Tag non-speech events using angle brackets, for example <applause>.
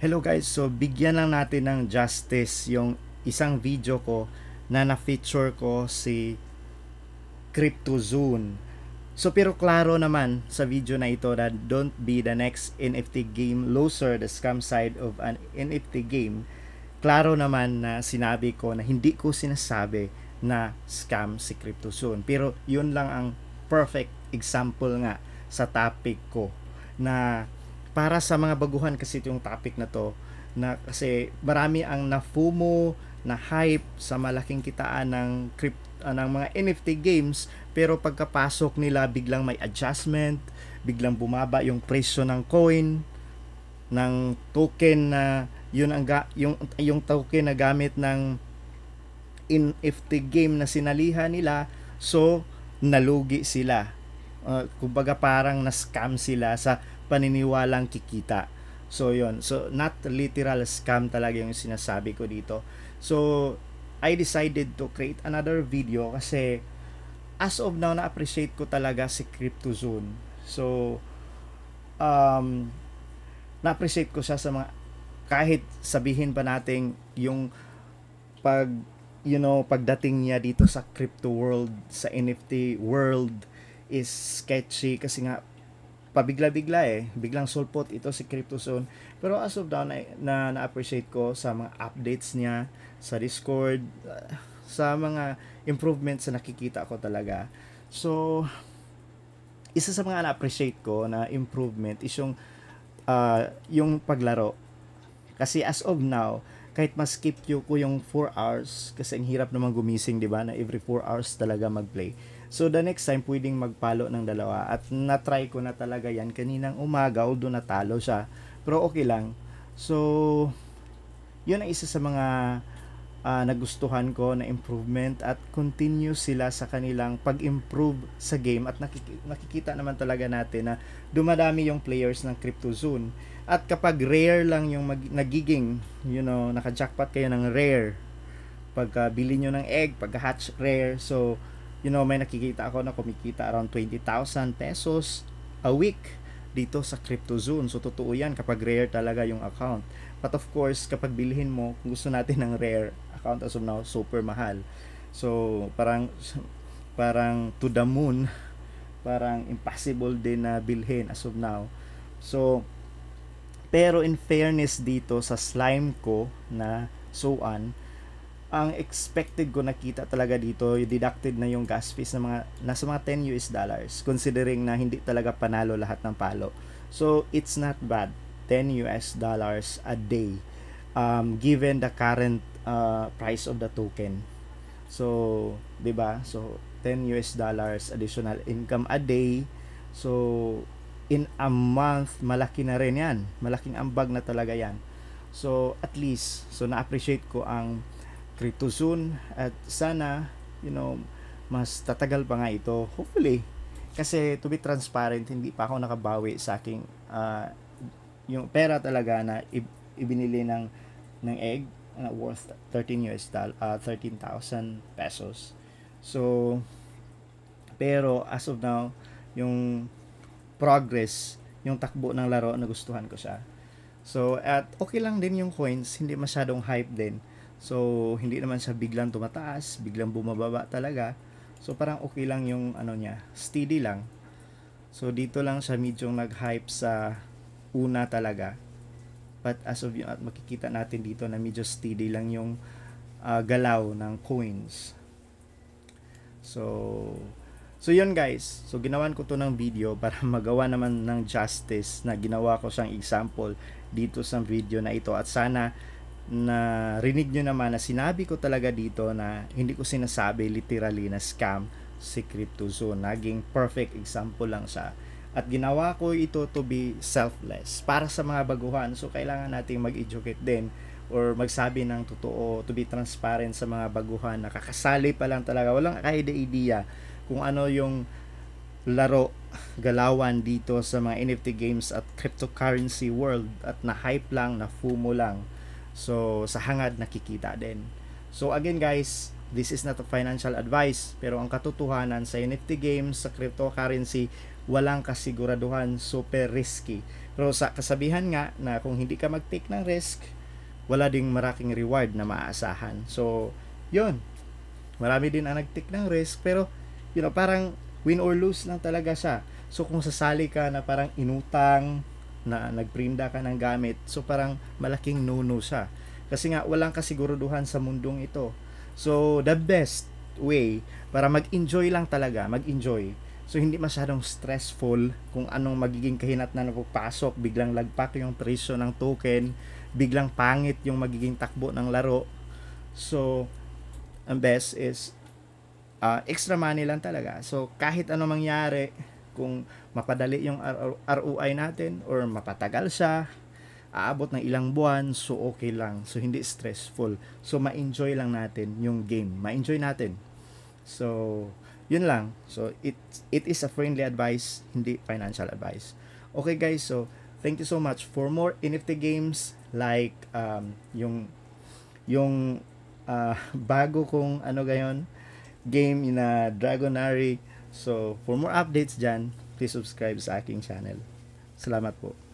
Hello guys, so bigyan lang natin ng justice yung isang video ko na na-feature ko si CryptoZoon. So pero klaro naman sa video na ito na don't be the next NFT game loser, the scam side of an NFT game. Klaro naman na sinabi ko na hindi ko sinasabi na scam si CryptoZoon. Pero yun lang ang perfect example nga sa topic ko na para sa mga baguhan kasi itong topic na to na kasi marami ang nafumo na hype sa malaking kitaan ng crypt uh, ng mga NFT games pero pagkapasok nila biglang may adjustment biglang bumaba yung presyo ng coin ng token na yun ang ga- yung yung token na gamit ng NFT game na sinalihan nila so nalugi sila uh, kumbaga parang na-scam sila sa paniniwalang kikita. So yon So not literal scam talaga yung sinasabi ko dito. So I decided to create another video kasi as of now na-appreciate ko talaga si CryptoZone. So um na-appreciate ko siya sa mga kahit sabihin pa nating yung pag you know pagdating niya dito sa crypto world sa NFT world is sketchy kasi nga pabigla-bigla eh. Biglang sulpot ito si CryptoZone. Pero as of now, na, na, na-appreciate ko sa mga updates niya, sa Discord, ah, sa mga improvements na nakikita ko talaga. So, isa sa mga na-appreciate ko na improvement is yung, uh, yung paglaro. Kasi as of now, kahit mas skip ko yung 4 hours, kasi ang hirap naman gumising, di ba, na every 4 hours talaga mag-play So the next time pwedeng magpalo ng dalawa at na-try ko na talaga yan kaninang umaga although natalo siya. Pero okay lang. So yun ang isa sa mga uh, nagustuhan ko na improvement at continue sila sa kanilang pag-improve sa game at nakik- nakikita naman talaga natin na dumadami yung players ng Crypto Zone at kapag rare lang yung mag- nagiging you know naka-jackpot kayo ng rare pagka bili nyo ng egg pagka hatch rare so you know, may nakikita ako na kumikita around 20,000 pesos a week dito sa crypto zone. So, totoo yan kapag rare talaga yung account. But of course, kapag bilhin mo, kung gusto natin ng rare account as of now, super mahal. So, parang, parang to the moon, parang impossible din na bilhin as of now. So, pero in fairness dito sa slime ko na so soan, ang expected ko nakita talaga dito, deducted na yung gas fees na mga nasa mga 10 US dollars considering na hindi talaga panalo lahat ng palo. So it's not bad. 10 US dollars a day um, given the current uh, price of the token. So, 'di ba? So 10 US dollars additional income a day. So in a month, malaki na rin 'yan. Malaking ambag na talaga 'yan. So at least so na-appreciate ko ang retreat soon at sana you know mas tatagal pa nga ito hopefully kasi to be transparent hindi pa ako nakabawi sa aking uh, yung pera talaga na ibinili ng ng egg na worth 13 US dollar uh, 13,000 pesos so pero as of now yung progress yung takbo ng laro nagustuhan ko siya so at okay lang din yung coins hindi masyadong hype din So, hindi naman siya biglang tumataas, biglang bumababa talaga. So, parang okay lang yung ano niya, steady lang. So, dito lang siya medyo nag-hype sa una talaga. But as of yung, at makikita natin dito na medyo steady lang yung uh, galaw ng coins. So, so yun guys. So, ginawan ko to ng video <laughs> para magawa naman ng justice na ginawa ko siyang example dito sa video na ito. At sana na rinig nyo naman na sinabi ko talaga dito na hindi ko sinasabi literally na scam si CryptoZone. Naging perfect example lang siya. At ginawa ko ito to be selfless para sa mga baguhan. So, kailangan nating mag-educate din or magsabi ng totoo to be transparent sa mga baguhan. Nakakasali pa lang talaga. Walang kahit idea kung ano yung laro galawan dito sa mga NFT games at cryptocurrency world at na hype lang, na FOMO lang So, sa hangad nakikita din. So, again guys, this is not a financial advice. Pero ang katotohanan sa NFT games, sa cryptocurrency, walang kasiguraduhan. Super risky. Pero sa kasabihan nga na kung hindi ka mag-take ng risk, wala ding maraking reward na maaasahan. So, yun. Marami din ang nag-take ng risk, pero, you know, parang win or lose lang talaga siya. So, kung sasali ka na parang inutang, na nagprinda ka ng gamit. So parang malaking no-no siya. Kasi nga walang kasiguruduhan sa mundong ito. So the best way para mag-enjoy lang talaga, mag-enjoy. So hindi masyadong stressful kung anong magiging kahinat na napapasok, biglang lagpak yung presyo ng token, biglang pangit yung magiging takbo ng laro. So ang best is uh, extra money lang talaga. So kahit anong mangyari, kung mapadali yung ROI natin or mapatagal siya, aabot ng ilang buwan, so okay lang. So, hindi stressful. So, ma-enjoy lang natin yung game. Ma-enjoy natin. So, yun lang. So, it, it is a friendly advice, hindi financial advice. Okay guys, so, thank you so much. For more NFT games, like, um, yung, yung, uh, <laughs> bago kong, ano gayon, game na Dragonary, So, for more updates dyan, please subscribe sa aking channel. Salamat po.